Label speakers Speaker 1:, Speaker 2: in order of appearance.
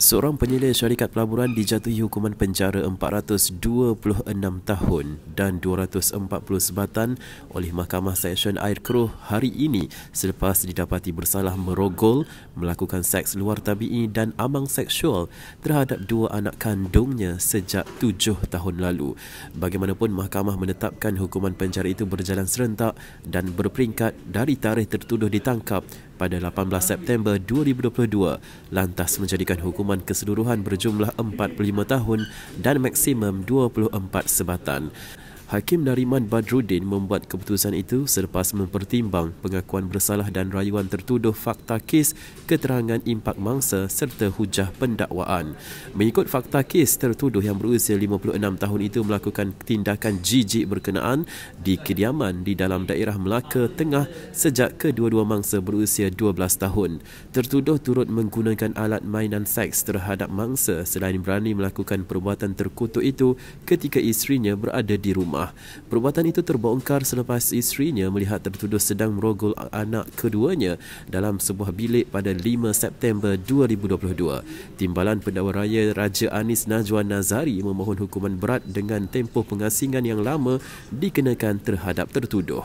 Speaker 1: Seorang penyelia syarikat pelaburan dijatuhi hukuman penjara 426 tahun dan 240 sebatan oleh Mahkamah Seksyen Air Keruh hari ini selepas didapati bersalah merogol, melakukan seks luar tabi'i dan amang seksual terhadap dua anak kandungnya sejak tujuh tahun lalu. Bagaimanapun, mahkamah menetapkan hukuman penjara itu berjalan serentak dan berperingkat dari tarikh tertuduh ditangkap pada 18 September 2022 lantas menjadikan hukuman keseluruhan berjumlah 45 tahun dan maksimum 24 sebatan. Hakim Nariman Badruddin membuat keputusan itu selepas mempertimbang pengakuan bersalah dan rayuan tertuduh fakta kes, keterangan impak mangsa serta hujah pendakwaan. Mengikut fakta kes, tertuduh yang berusia 56 tahun itu melakukan tindakan jijik berkenaan di kediaman di dalam daerah Melaka Tengah sejak kedua-dua mangsa berusia 12 tahun. Tertuduh turut menggunakan alat mainan seks terhadap mangsa selain berani melakukan perbuatan terkutuk itu ketika isterinya berada di rumah rumah. Perbuatan itu terbongkar selepas isterinya melihat tertuduh sedang merogol anak keduanya dalam sebuah bilik pada 5 September 2022. Timbalan pendakwa raya Raja Anis Najwa Nazari memohon hukuman berat dengan tempoh pengasingan yang lama dikenakan terhadap tertuduh.